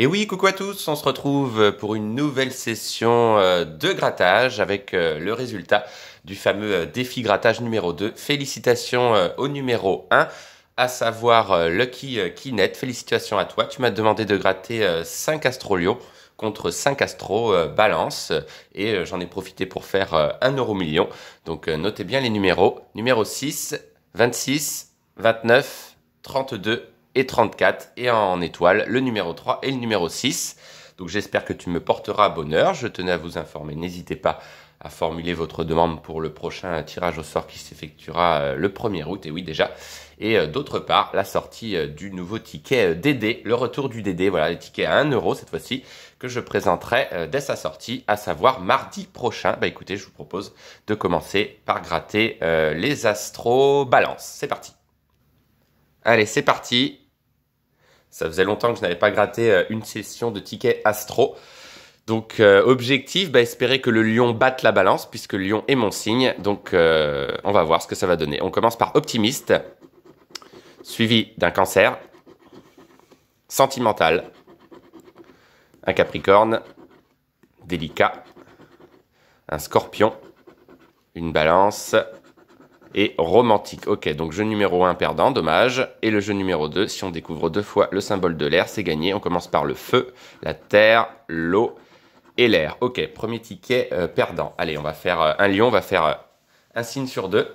Et oui, coucou à tous, on se retrouve pour une nouvelle session euh, de grattage avec euh, le résultat du fameux euh, défi grattage numéro 2. Félicitations au numéro 1 à savoir Lucky Kinet, félicitations à toi. Tu m'as demandé de gratter 5 astrolions contre 5 Astro balance et j'en ai profité pour faire 1 euro million. Donc notez bien les numéros. Numéro 6, 26, 29, 32 et 34 et en étoile le numéro 3 et le numéro 6. Donc j'espère que tu me porteras bonheur. Je tenais à vous informer. N'hésitez pas à formuler votre demande pour le prochain tirage au sort qui s'effectuera euh, le 1er août, et oui déjà. Et euh, d'autre part, la sortie euh, du nouveau ticket DD, le retour du DD, voilà, les tickets à 1 euro cette fois-ci, que je présenterai dès sa sortie, à savoir mardi prochain. Bah écoutez, je vous propose de commencer par gratter les astro balance C'est parti Allez, c'est parti ça faisait longtemps que je n'avais pas gratté euh, une session de ticket Astro. Donc euh, objectif, bah, espérer que le lion batte la balance puisque le lion est mon signe. Donc euh, on va voir ce que ça va donner. On commence par optimiste, suivi d'un cancer, sentimental, un capricorne, délicat, un scorpion, une balance, et romantique. Ok, donc jeu numéro 1 perdant, dommage. Et le jeu numéro 2, si on découvre deux fois le symbole de l'air, c'est gagné. On commence par le feu, la terre, l'eau et l'air. Ok, premier ticket euh, perdant. Allez, on va faire euh, un lion, on va faire euh, un signe sur deux.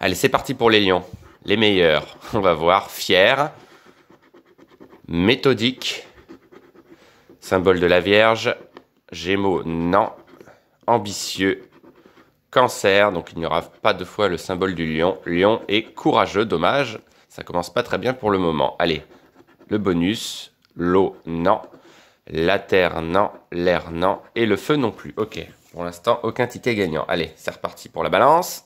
Allez, c'est parti pour les lions. Les meilleurs, on va voir, Fier, méthodique, symbole de la Vierge, gémeaux, non, ambitieux, Cancer, donc il n'y aura pas deux fois le symbole du lion. Lion est courageux, dommage. Ça commence pas très bien pour le moment. Allez, le bonus. L'eau, non. La terre, non. L'air, non. Et le feu, non plus. Ok, pour l'instant, aucun ticket gagnant. Allez, c'est reparti pour la balance.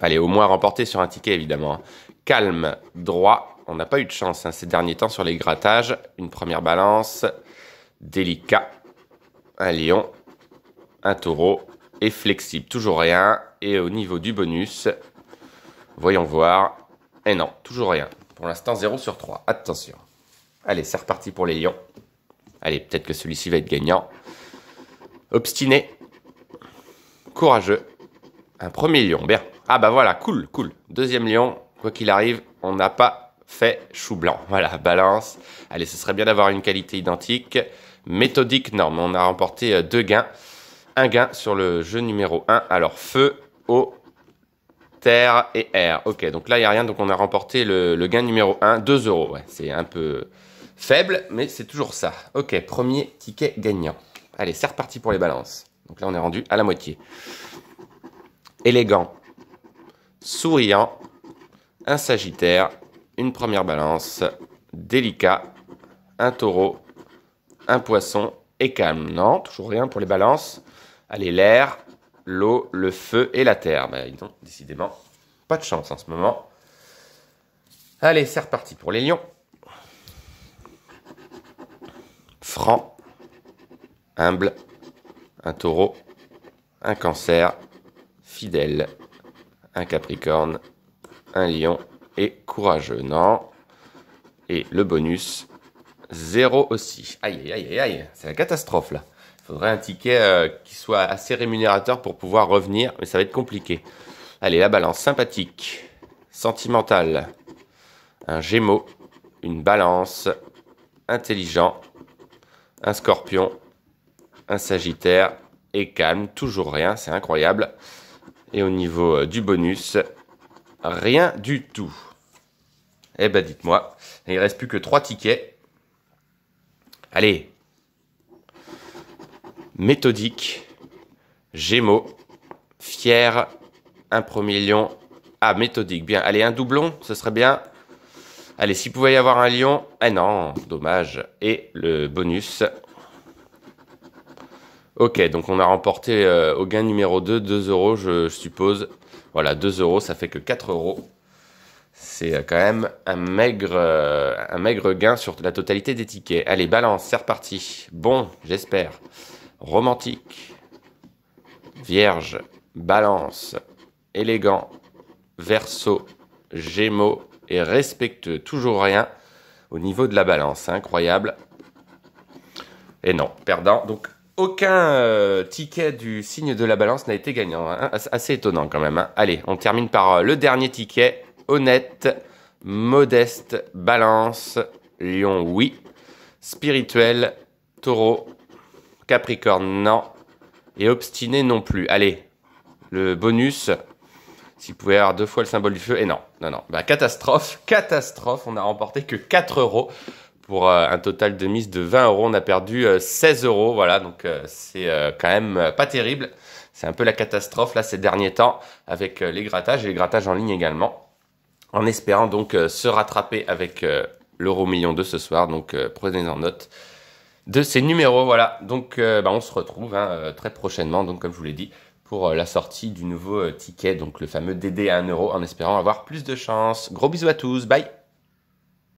Allez, au moins remporté sur un ticket, évidemment. Calme, droit. On n'a pas eu de chance hein, ces derniers temps sur les grattages. Une première balance. Délicat. Un lion un taureau est flexible, toujours rien. Et au niveau du bonus, voyons voir. Et non, toujours rien. Pour l'instant, 0 sur 3. Attention. Allez, c'est reparti pour les lions. Allez, peut-être que celui-ci va être gagnant. Obstiné. Courageux. Un premier lion, bien. Ah bah voilà, cool, cool. Deuxième lion, quoi qu'il arrive, on n'a pas fait chou blanc. Voilà, balance. Allez, ce serait bien d'avoir une qualité identique. Méthodique, non, mais on a remporté euh, deux gains un gain sur le jeu numéro 1. Alors, feu, eau, terre et air. Ok, donc là, il n'y a rien. Donc, on a remporté le, gain numéro 1, 2 euros. c'est un peu faible, mais c'est toujours ça. Ok, premier ticket gagnant. Allez, c'est reparti pour les balances. Donc là, on est rendu à la moitié. Élégant, souriant, un sagittaire, une première balance, délicat, un taureau, un poisson et calme. Non, toujours rien pour les balances. Allez, l'air, l'eau, le feu et la terre. Ben, ils ont décidément pas de chance en ce moment. Allez, c'est reparti pour les lions. Franc, humble, un taureau, un cancer, fidèle, un capricorne, un lion et courageux. Non. Et le bonus, zéro aussi. Aïe, aïe, aïe, aïe, c'est la catastrophe là faudrait un ticket euh, qui soit assez rémunérateur pour pouvoir revenir, mais ça va être compliqué. Allez, la balance, sympathique, Sentimentale. un gémeau, une balance, intelligent, un scorpion, un sagittaire, et calme, toujours rien, c'est incroyable. Et au niveau euh, du bonus, rien du tout. Eh ben dites-moi, il ne reste plus que 3 tickets. Allez, méthodique, Gémeaux, fier, un premier lion. Ah, méthodique, bien. Allez, un doublon, ce serait bien. Allez, s'il pouvait y avoir un lion. Ah non, dommage. Et le bonus. Ok, donc on a remporté euh, au gain numéro 2, 2 euros, je, suppose. Voilà, 2 euros, ça fait que 4 euros. C'est euh, quand même un maigre, euh, un maigre gain sur la totalité des tickets. Allez, balance, c'est reparti. Bon, j'espère romantique, vierge, balance, élégant, verso, gémeaux et respecte Toujours rien au niveau de la balance, incroyable. Et non, perdant. Donc aucun euh, ticket du signe de la balance n'a été gagnant. Hein. Assez étonnant quand même. Hein. Allez, on termine par euh, le dernier ticket. Honnête, modeste, balance, lion, oui. Spirituel, taureau, Capricorne, non. Et obstiné non plus. Allez, le bonus. S'il pouvait avoir deux fois le symbole du feu. Et non, non, non. Bah, catastrophe, catastrophe. On n'a remporté que 4 euros pour euh, un total de mise de 20 euros. On a perdu 16 euh, euros. Voilà, donc euh, c'est quand même pas terrible. C'est un peu la catastrophe là ces derniers temps avec les grattages et les grattages en ligne également. En espérant donc se rattraper avec l'euro million de ce soir. Donc prenez en note de ces numéros. Voilà, donc euh, bah, on se retrouve hein, euh, très prochainement, donc comme je vous l'ai dit, pour euh, la sortie du nouveau ticket, donc le fameux DD à 1€, en espérant avoir plus de chance. Gros bisous à tous, bye